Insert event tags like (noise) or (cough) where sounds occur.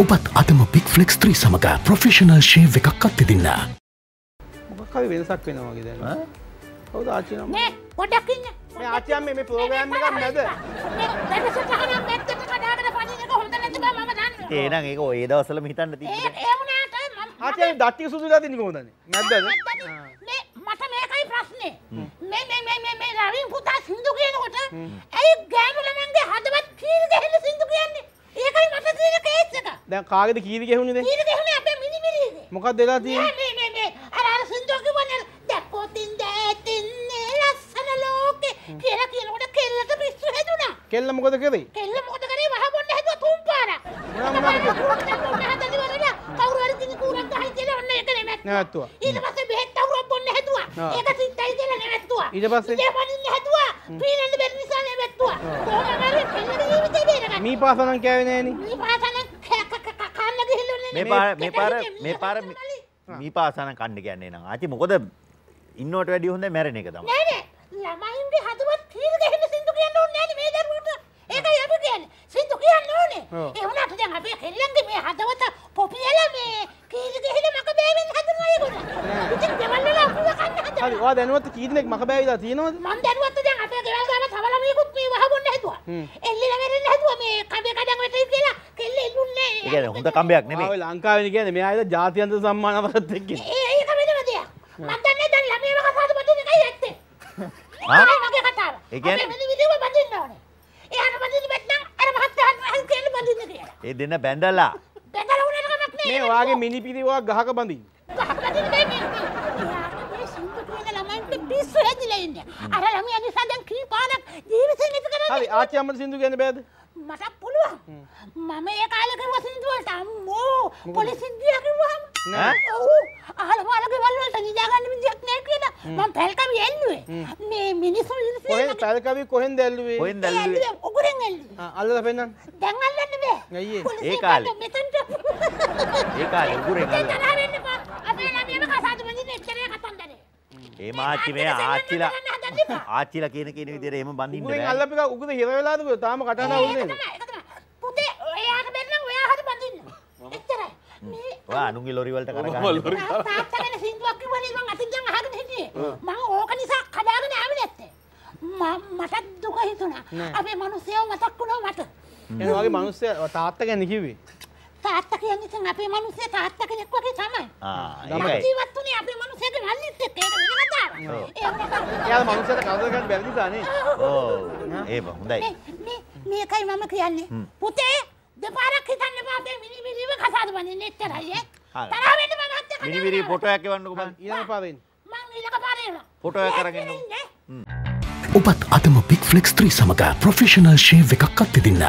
ඔබත් අතම pick flex three සමඟ ප්‍රොෆෙෂනල් ශේව් එකක් අත්තිදින්න. මොකක්හරි වෙනසක් වෙනවා වගේ දැන. කවුද ආච්චි නම? මේ පොඩ්ඩක් ඉන්න. මේ ආච්චි අම්මේ මේ ප්‍රෝග්‍රෑම් එකක් නැද? මේ වැඩසටහනක් නැත්තේ කඩාගෙන පනින එක හොඳ නැති බව මම දන්නවා. ඒනම් ඒක ඔය දවස්වල හිතන්න තියෙන්නේ. ඒ වුණාට මම ආච්චි දත්තිය සුදුලා දෙන්නේ කොහොමද? නැද්දද? මේ මට මේකයි ප්‍රශ්නේ. මේ මේ මේ මේ රවින් පුතා සින්දු කියනකොට ඇයි ගෑනු දැන් කාගෙද කීරි ගැහුණේ දැන්? කීරි ගැහුණේ අපේ මිනිමිරිද? මොකක්ද වෙලා තියෙන්නේ? මේ මේ මේ අර අර සින්දුව කිව්වනේ දැක්කොතින් දැතින්නේ ලස්සන ලෝකේ කියලා කියනකොට කෙල්ලට පිස්සු හැදුනා. කෙල්ල මොකද කරේ? කෙල්ල මොකද කරේ වහ බොන්න හැදුවා තුන් පාරක්. කවුරු හරි දින කූරක් ගහයි කියලා ඔන්න ඒක නෙමෙත්. නැවැත්තුවා. ඊට පස්සේ බෙහෙත් කවුරුක් බොන්න හැදුවා. ඒක සිත්තයි කියලා නෙමෙත්තුවා. ඊට පස්සේ ඊට පස්සේ හැදුවා. පීනන්න බැරි නිසා නෙමෙත්තුවා. කොහොම හරි කෙල්ලගේ ජීවිතේ බේරගන්න. මේ පාසනම් කෑවේ නෑනේ. මේ පාසනම් මේ පාර මේ පාර මේ පාර මේ පාසන කණ්ඩ කියන්නේ නම් ආච්චි මොකද ඉන්නවට වැඩිය හොඳ මැරෙන එක තමයි. නෑ නෑ ළමයින්ගේ හදවත් කීර ගහන සින්දු කියන්න ඕනේ නෑනේ මේ දරුවට. ඒකයි අපි කියන්නේ. සින්දු කියන්න ඕනේ. ඒ වුණාට දැන් අපි කෙල්ලන්ගේ මේ හදවත පොපියලා මේ කීර ගහන මක බෑවෙන් හදනවා ඒගොල්ලෝ. ඉතින් ගෙවල් වල අකුල ගන්න හදනවා. හරි ඔයා දැනුවත් කී දිනෙක මක බෑවිලා තියෙනවද? මම දැනුවත් දැන් අපේ ගෙවල් ගාව තව ළමයෙකුත් මේ වහගොන්න හැදුවා. එල්ලිලා වැරෙන්න හැදුවා මේ කඹේ ගැන හොඳ කම්බයක් නෙමේ ඔය ලංකාවෙන කියන්නේ මෙයා ඇවිල්ලා ජාත්‍යන්තර සම්මානවලත් එක්ක ඒ ඒක වෙනම දෙයක් මම දන්නේ දැන් ළමයව කතාවද බඳින්න එකයි ඇත්තේ ආ මගේ කතාව ඒ කියන්නේ මේ විදිහම බඳින්න ඕනේ එයාට බඳින්න බැත්නම් අර මහත්තයාට අහු කියන බඳින්න කියලා ඒ දෙන්න බැඳලා බැඳලා උනන කමක් නෑ මේ වාගේ මිනි පිරිවක් ගහක බඳින්න ගහක බඳින්න බෑ අර ළමයා නිසා දැන් කී පාරක් ජීවිතේ නිත කරන්නේ හරි ආච්චි අම්මට සින්දු කියන්න බෑද මටත් පුළුවන් මම ඒ කාලකව සිදුවලට අම්මෝ පොලි සිද්ධිය කිව්වහම අහල මාලගේ වල්වලට නිදාගන්න විදියක් නෑ කියලා මම පැල්කවි එල්ලුවේ මේ මිනිස්සු කොහෙන් පැල්කවි කොහෙන්ද එල්ලුවේ කොහෙන්ද එල්ලුවේ උගුරෙන් එල්ලුවේ අල්ලලා පෙන්නන්න දැන් අල්ලන්න බෑ ඒ කාලේ මෙතනට (laughs) ඒ කාලේ උගුරෙන් අල්ලලා අපේ ළමයම කසාද මැදින් එච්චරේ කතන්දරේ ඒ මාච්චි මේ ආච්චිලා යන්න එපා. ආච්චිලා කියන කියන විදිහට එහෙම බඳින්න බෑ. උගෙන් අල්ලපු එක උගුද හිර වෙලාද ඔය තාම කටහඬ උන්නේ. පුතේ ඔයාට බැන්නම් ඔයා හරි බඳින්න. එච්චරයි. මේ ඔයා අනුන්ගේ ලොරි වලට කන ගන්න. තාත්තා ගැන සින්දුවක් කිව්වනේ මං අතින් ගියන් අහගෙන හිටියේ. මං ඕක නිසා කඩාගෙන ආවේ නැත්තේ. මටත් දුක හිතුණා. අපේ මිනිස්සයව මතක් වුණා මට. එන වගේ මිනිස්සය තාත්තා ගැන කිව්වේ. තාත්තා කියන්නේ ඉතින් අපේ මිනිස්සේ තාත්තා කෙනෙක් වගේ තමයි. ආ ඒකයි. ජීවත් වුණේ අපේ මිනිස්සේ එයාල මනුස්සයට කවුද කරන්න බැරි නිසානේ. ඕ. ඒ හොඳයි. මේ මේ එකයි මම කියන්නේ. පුතේ දෙපාරක් හිතන්න එපා අපේ මිනිමිරිව කතාද බන්නේ එච්චරයි ඈ. තරහ වෙන්න මම හත් එක මිනිමිරි ෆොටෝ එකක් එවන්නකෝ බං. ඊළඟ පාවෙන්න. මං ඊළඟ පාරේ එනවා. ෆොටෝ එකක් අරගෙන එන්න. ඔබත් අතම පික් ෆ්ලෙක්ස් 3 සමග ප්‍රොෆෙෂනල් ෂේව් එකක් අත්විඳින්න.